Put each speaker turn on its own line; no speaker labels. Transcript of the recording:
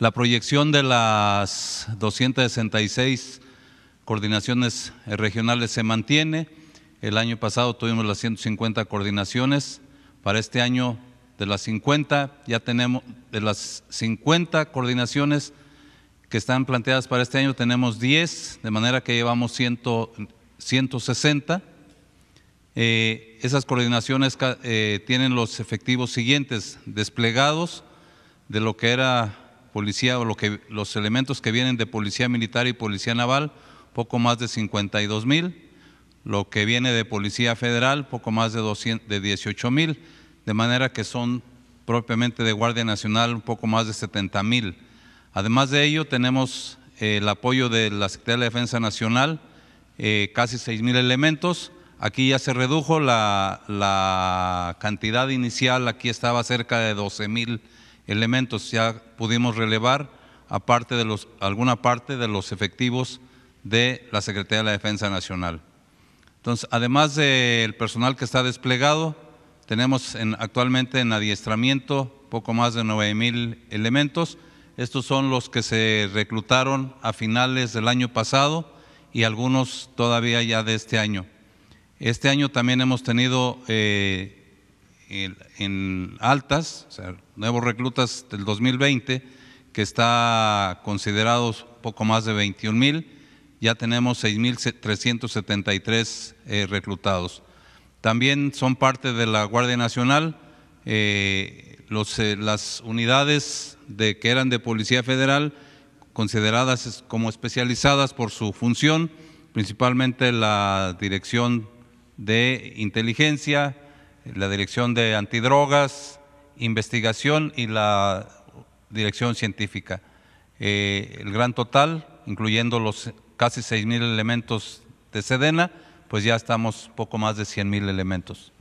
La proyección de las 266 coordinaciones regionales se mantiene. El año pasado tuvimos las 150 coordinaciones. Para este año de las 50 ya tenemos de las 50 coordinaciones que están planteadas para este año tenemos 10, de manera que llevamos 160. Eh, esas coordinaciones eh, tienen los efectivos siguientes desplegados de lo que era policía o los elementos que vienen de policía militar y policía naval, poco más de 52 mil, lo que viene de policía federal, poco más de, 18 mil, de manera que son propiamente de Guardia Nacional un poco más de 70 mil. Además de ello, tenemos eh, el apoyo de la Secretaría de la Defensa Nacional, eh, casi 6 mil elementos. Aquí ya se redujo la, la, cantidad inicial, aquí estaba cerca de 12 mil elementos ya pudimos relevar, aparte de los, alguna parte de los efectivos de la Secretaría de la Defensa Nacional. Entonces, además del personal que está desplegado, tenemos en, actualmente en adiestramiento poco más de 9 mil elementos. Estos son los que se reclutaron a finales del año pasado y algunos todavía ya de este año. Este año también hemos tenido eh, en altas, o sea, nuevos reclutas del 2020, que está considerados poco más de 21 mil, ya tenemos 6.373 eh, reclutados. También son parte de la Guardia Nacional eh, los, eh, las unidades de, que eran de Policía Federal, consideradas como especializadas por su función, principalmente la Dirección de Inteligencia, la Dirección de Antidrogas, Investigación y la Dirección Científica. Eh, el gran total, incluyendo los casi 6.000 elementos de Sedena, pues ya estamos poco más de mil elementos.